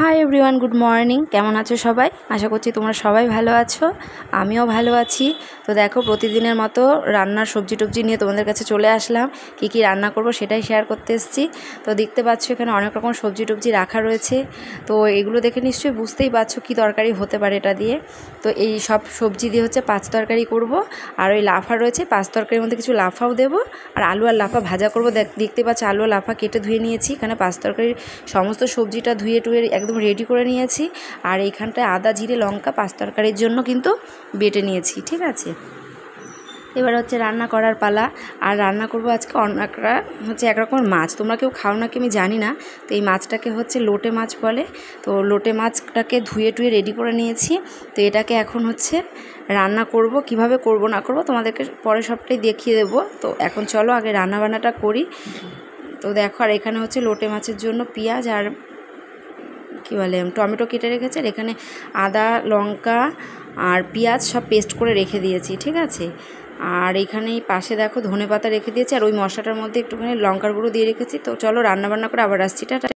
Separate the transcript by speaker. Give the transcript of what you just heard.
Speaker 1: hi everyone good morning কেমন আছো সবাই আশা করছি তোমরা সবাই ভালো আছো আমিও ভালো আছি তো দেখো প্রতিদিনের মতো রান্নার সবজি টবজি নিয়ে তোমাদের কাছে চলে আসলাম কি কি রান্না করব সেটাই শেয়ার করতে এসেছি তো দেখতে পাচ্ছ এখানে অনেক রকম সবজি টবজি রাখা রয়েছে তো এগুলো দেখে নিশ্চয়ই বুঝতেই পারছো কি তরকারি হতে পারে এটা দিয়ে তো এই সব সবজি দিয়ে হচ্ছে পাঁচ তরকারি করব আর ওই লাফা রয়েছে পাঁচ তরকারির মধ্যে কিছু লাফাও দেবো আর আলু আর লাফা ভাজা করবো দেখতে পাচ্ছ আলু আর লাফা কেটে ধুয়ে নিয়েছি এখানে পাঁচ তরকারির সমস্ত সবজিটা ধুয়ে টুয়ে একদম একদম রেডি করে নিয়েছি আর এইখানটায় আদা জিরে লঙ্কা পাঁচ তরকারির জন্য কিন্তু বেটে নিয়েছি ঠিক আছে এবার হচ্ছে রান্না করার পালা আর রান্না করব আজকে অন্য একটা হচ্ছে একরকমের মাছ তোমরা কেউ খাও নাকি আমি জানি না তো এই মাছটাকে হচ্ছে লোটে মাছ বলে তো লোটে মাছটাকে ধুয়ে টুয়ে রেডি করে নিয়েছি তো এটাকে এখন হচ্ছে রান্না করব কিভাবে করব না করব তোমাদেরকে পরে সবটাই দেখিয়ে দেব তো এখন চলো আগে রান্না বান্নাটা করি তো দেখো আর এখানে হচ্ছে লোটে মাছের জন্য পেঁয়াজ আর কী বলে টমেটো কেটে রেখেছে আর এখানে আদা লঙ্কা আর পেঁয়াজ সব পেস্ট করে রেখে দিয়েছি ঠিক আছে আর এখানে পাশে দেখো ধনে পাতা রেখে দিয়েছি আর ওই মশলাটার মধ্যে একটুখানি লঙ্কার গুঁড়ো দিয়ে রেখেছি তো চলো রান্নাবান্না করে আবার আসছি টাটা